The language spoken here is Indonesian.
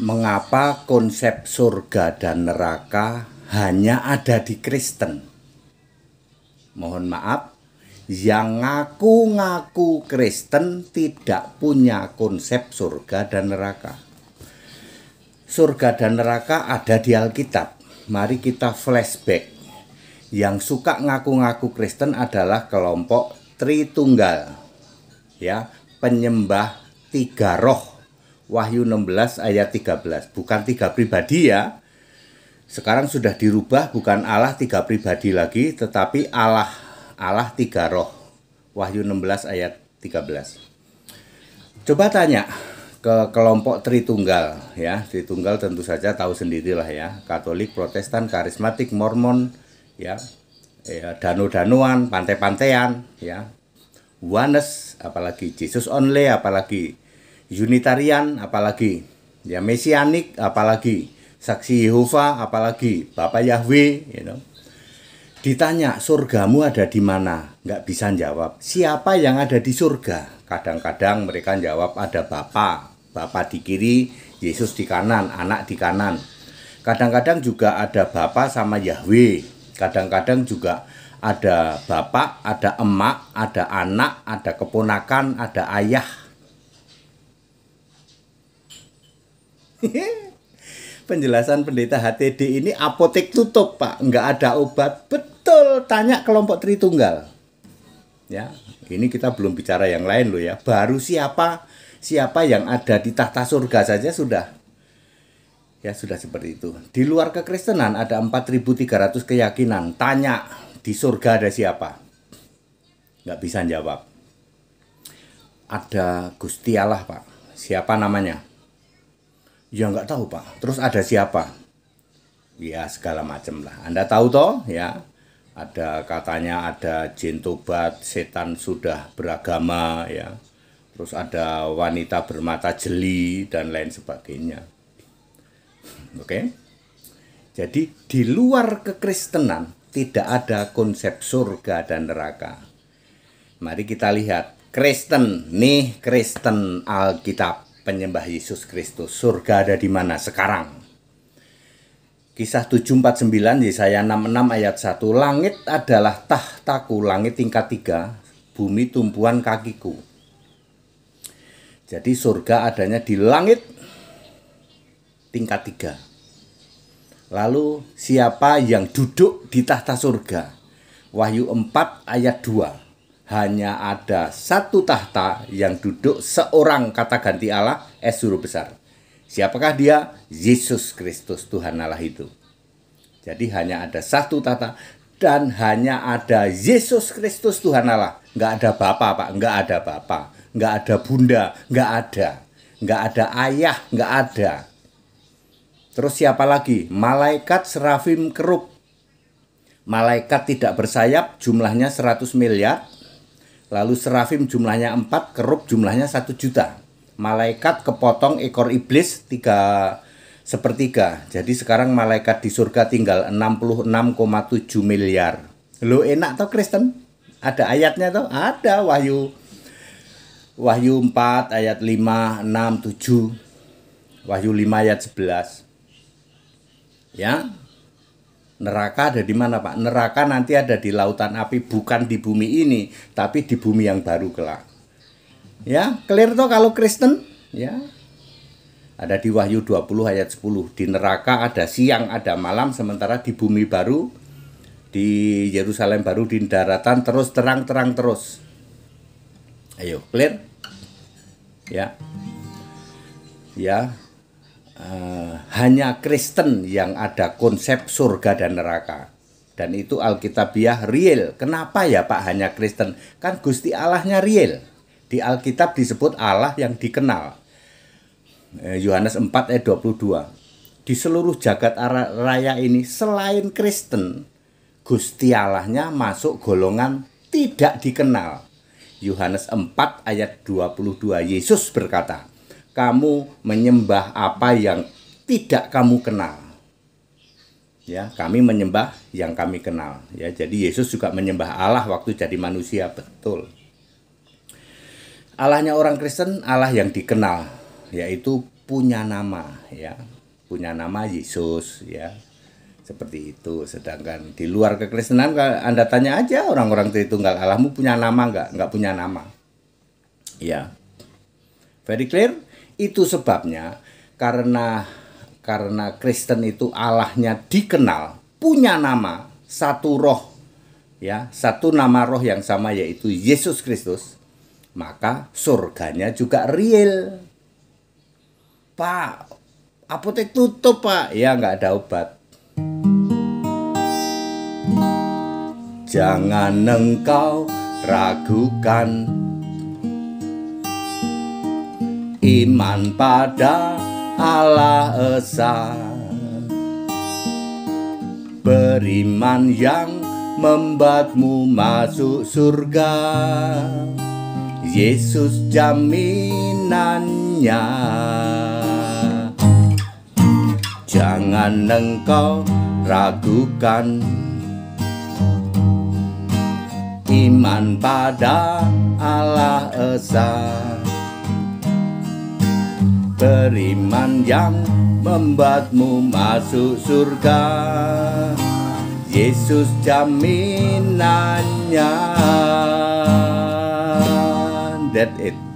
mengapa konsep surga dan neraka hanya ada di Kristen. Mohon maaf, yang ngaku-ngaku Kristen tidak punya konsep surga dan neraka. Surga dan neraka ada di Alkitab. Mari kita flashback. Yang suka ngaku-ngaku Kristen adalah kelompok Tritunggal. Ya, penyembah tiga roh Wahyu 16 ayat 13. Bukan tiga pribadi ya. Sekarang sudah dirubah bukan Allah tiga pribadi lagi tetapi Allah Allah tiga roh. Wahyu 16 ayat 13. Coba tanya ke kelompok Tritunggal ya. Tritunggal tentu saja tahu sendirilah ya. Katolik, Protestan, Karismatik, Mormon ya. Ya, danu-danuan, pantai-pantaian ya. Wanes apalagi Jesus only apalagi Unitarian apalagi, ya Mesianik apalagi, Saksi Yehova apalagi, Bapak Yahweh, you know. Ditanya surgamu ada di mana? Nggak bisa jawab. Siapa yang ada di surga? Kadang-kadang mereka jawab ada Bapa. Bapa di kiri, Yesus di kanan, anak di kanan. Kadang-kadang juga ada Bapa sama Yahweh. Kadang-kadang juga ada bapak, ada emak, ada anak, ada keponakan, ada ayah, Penjelasan pendeta HTD ini apotek tutup pak, nggak ada obat. Betul, tanya kelompok Tritunggal. Ya, ini kita belum bicara yang lain loh ya. Baru siapa siapa yang ada di tahta surga saja sudah ya sudah seperti itu. Di luar kekristenan ada 4.300 keyakinan. Tanya di surga ada siapa? Nggak bisa jawab. Ada Gusti Allah pak. Siapa namanya? Ya nggak tahu Pak. Terus ada siapa? Ya segala macam lah. Anda tahu toh ya. Ada katanya ada jin tobat, setan sudah beragama ya. Terus ada wanita bermata jeli dan lain sebagainya. Oke. Okay? Jadi di luar kekristenan tidak ada konsep surga dan neraka. Mari kita lihat Kristen nih Kristen Alkitab penyembah Yesus Kristus. Surga ada di mana sekarang? Kisah 749 Yesaya 66 ayat 1 Langit adalah tahtaku, langit tingkat 3, bumi tumpuan kakiku. Jadi surga adanya di langit tingkat 3. Lalu siapa yang duduk di tahta surga? Wahyu 4 ayat 2 hanya ada satu tahta yang duduk seorang kata ganti Allah, es suruh besar. Siapakah dia? Yesus Kristus Tuhan Allah itu. Jadi hanya ada satu tahta dan hanya ada Yesus Kristus Tuhan Allah. Nggak ada Bapak, Pak. Nggak ada Bapak. Nggak ada Bunda. Nggak ada. Nggak ada Ayah. Nggak ada. Terus siapa lagi? Malaikat serafim kerub. Malaikat tidak bersayap jumlahnya 100 miliar Lalu serafim jumlahnya 4, kerub jumlahnya 1 juta. Malaikat kepotong ekor iblis 3 sepertiga. Jadi sekarang malaikat di surga tinggal 66,7 miliar. Lo enak toh Kristen? Ada ayatnya toh? Ada Wahyu Wahyu 4 ayat 5, 6, 7. Wahyu 5 ayat 11. Ya, Neraka ada di mana Pak? Neraka nanti ada di lautan api bukan di bumi ini, tapi di bumi yang baru kelak. Ya, clear toh kalau Kristen? Ya. Ada di Wahyu 20 ayat 10, di neraka ada siang, ada malam sementara di bumi baru di Yerusalem baru di daratan terus terang-terang terus. Ayo, clear? Ya. Ya, uh, hanya Kristen yang ada konsep surga dan neraka. Dan itu Alkitabiah real. Kenapa ya Pak hanya Kristen? Kan Gusti Allahnya real. Di Alkitab disebut Allah yang dikenal. Eh, Yohanes 4 ayat 22. Di seluruh jagat raya ini selain Kristen, Gusti Allahnya masuk golongan tidak dikenal. Yohanes 4 ayat 22 Yesus berkata, kamu menyembah apa yang tidak kamu kenal. Ya, kami menyembah yang kami kenal. Ya, jadi Yesus juga menyembah Allah waktu jadi manusia, betul. Allahnya orang Kristen Allah yang dikenal, yaitu punya nama, ya. Punya nama Yesus, ya. Seperti itu. Sedangkan di luar kekristenan Anda tanya aja orang-orang Tritunggal Allahmu punya nama nggak? Nggak punya nama. Ya. Very clear? Itu sebabnya karena karena Kristen itu Allahnya dikenal, punya nama, satu roh ya, satu nama roh yang sama yaitu Yesus Kristus, maka surganya juga real. Pak, apotek tutup, Pak. Ya nggak ada obat. Jangan engkau ragukan iman pada Allah Esa Beriman yang membuatmu masuk surga Yesus jaminannya Jangan engkau ragukan Iman pada Allah Esa beriman yang membuatmu masuk surga Yesus jaminannya That it